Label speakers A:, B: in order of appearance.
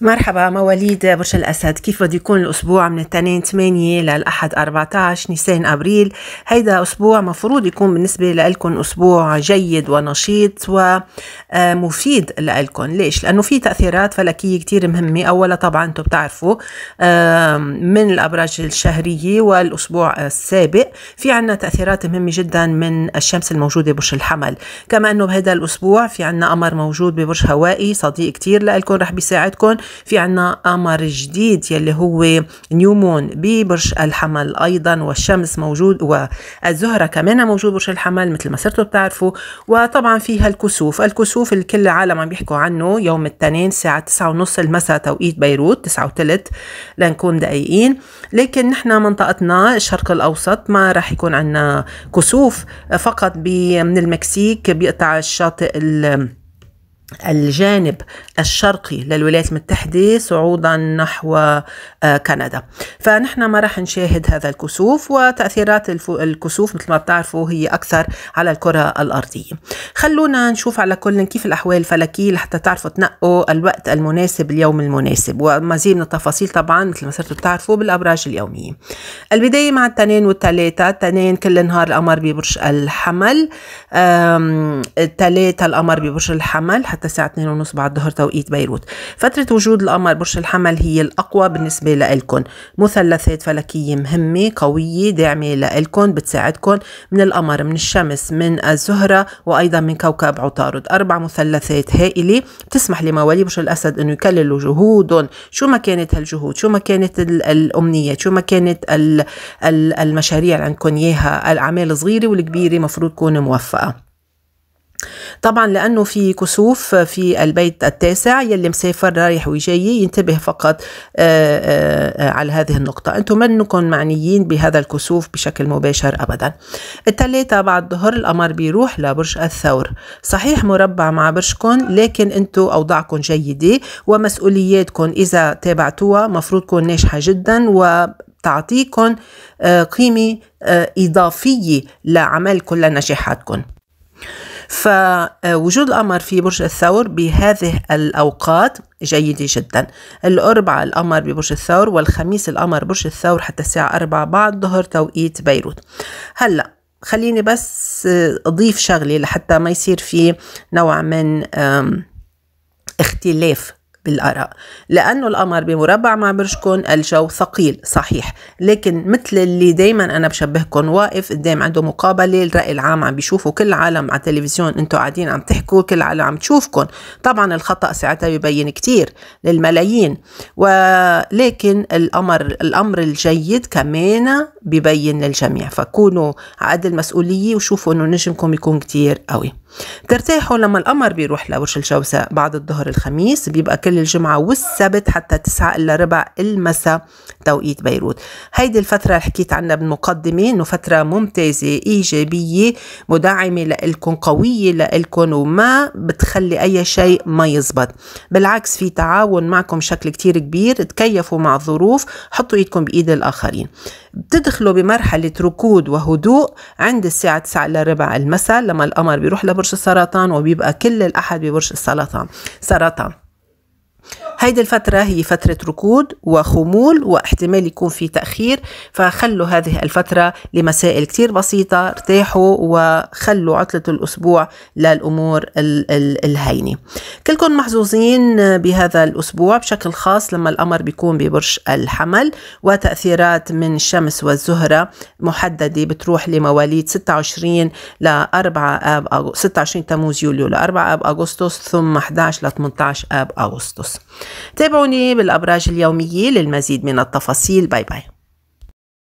A: مرحبا مواليد برج الأسد كيف بده يكون الأسبوع من الاثنين 8 للأحد 14 نيسان أبريل هيدا أسبوع مفروض يكون بالنسبة لإلكم أسبوع جيد ونشيط ومفيد آه، لإلكم ليش؟ لأنه في تأثيرات فلكية كتير مهمة أولا طبعا أنتم بتعرفوا آه، من الأبراج الشهرية والأسبوع السابق في عنا تأثيرات مهمة جدا من الشمس الموجودة برج الحمل كما أنه بهذا الأسبوع في عنا قمر موجود ببرج هوائي صديق كتير لإلكم رح بيساعدكم في عنا قمر جديد يلي هو نيومون ببرج الحمل أيضا والشمس موجود والزهرة كمان موجود برج الحمل مثل ما صرتوا بتعرفوا وطبعا فيها الكسوف الكسوف الكل العالم عم بيحكوا عنه يوم الاثنين الساعة 9:30 المساء توقيت بيروت 9 وثلث لنكون دقيقين لكن نحن منطقتنا الشرق الأوسط ما راح يكون عندنا كسوف فقط من المكسيك بيقطع الشاطئ الجانب الشرقي للولايات المتحدة صعودا نحو آه، كندا فنحن ما راح نشاهد هذا الكسوف وتأثيرات الكسوف مثل ما بتعرفوا هي أكثر على الكرة الأرضية خلونا نشوف على كل كيف الأحوال الفلكية لحتى تعرفوا تنقوا الوقت المناسب اليوم المناسب ومزيد من التفاصيل طبعا مثل ما صرتوا بتعرفوا بالأبراج اليومية البداية مع التنين والتلاتة التنين كل نهار القمر ببرج الحمل التلاتة القمر ببرج الحمل حتى الساعة 2 ونص بعد الظهر توقيت بيروت فترة وجود القمر برج الحمل هي الأقوى بالنسبة لإلكم مثلثات فلكية مهمة قوية داعمة لإلكم بتساعدكم من القمر من الشمس من الزهرة وأيضا من كوكب عطارد أربع مثلثات هائلة بتسمح لموالي برج الأسد أنه يكللوا جهودهم شو ما كانت هالجهود شو ما كانت الأمنيات شو ما كانت المشاريع اللي عندكم إياها الأعمال الصغيرة والكبيرة مفروض تكون موفقة طبعا لانه في كسوف في البيت التاسع يلي مسافر رايح وجاي ينتبه فقط آه، آه، على هذه النقطه انتم منكم معنيين بهذا الكسوف بشكل مباشر ابدا الثلاثه بعد ظهر القمر بيروح لبرج الثور صحيح مربع مع برجكم لكن انتم اوضاعكم جيده ومسؤولياتكم اذا تابعتوها مفروض تكون ناجحه جدا و تعطيكم آه، قيمة إضافية لعملكم لنجاحاتكم فوجود القمر في برج الثور بهذه الأوقات جيدة جدا الأربعاء القمر ببرج الثور والخميس القمر برج الثور حتى الساعة 4 بعد ظهر توقيت بيروت هلأ خليني بس أضيف شغلة لحتى ما يصير في نوع من اختلاف بالاراء لأنه القمر بمربع مع برجكم الجو ثقيل صحيح لكن مثل اللي دايما أنا بشبهكم واقف قدام عنده مقابلة الرأي العام عم بيشوفوا كل العالم على التلفزيون انتم قاعدين عم تحكوا كل العالم عم تشوفكم طبعا الخطأ ساعتها ببين كثير للملايين ولكن الأمر الأمر الجيد كمان ببين للجميع فكونوا على قد المسؤولية وشوفوا انه نجمكم يكون كثير قوي ترتاحوا لما القمر بيروح لوش الجوزاء بعد الظهر الخميس بيبقى كل الجمعة والسبت حتى تسعة إلا ربع المساء توقيت بيروت هيدي الفترة اللي حكيت عنها بالمقدمة إنه فترة ممتازة إيجابية مدعمة لإلكم قوية لإلكم وما بتخلي أي شيء ما يزبط بالعكس في تعاون معكم بشكل كتير كبير تكيفوا مع الظروف حطوا إيدكم بإيد الآخرين بتدخلوا بمرحلة ركود وهدوء عند الساعة 9 إلا ربع المساء لما القمر بيروح برج السرطان وبيبقى كل الأحد ببرج السرطان سرطان هيدي الفترة هي فترة ركود وخمول واحتمال يكون في تأخير فخلوا هذه الفترة لمسائل كتير بسيطة ارتاحوا وخلوا عطلة الأسبوع للأمور ال ال الهينة كلكم محظوظين بهذا الأسبوع بشكل خاص لما الأمر بيكون ببرج الحمل وتأثيرات من الشمس والزهرة محددة بتروح لمواليد 26 ل 4 آب أغو... 26 تموز يوليو ل 4 آب أغسطس ثم 11 ل 18 آب أغسطس تابعوني بالأبراج اليومية للمزيد من التفاصيل باي باي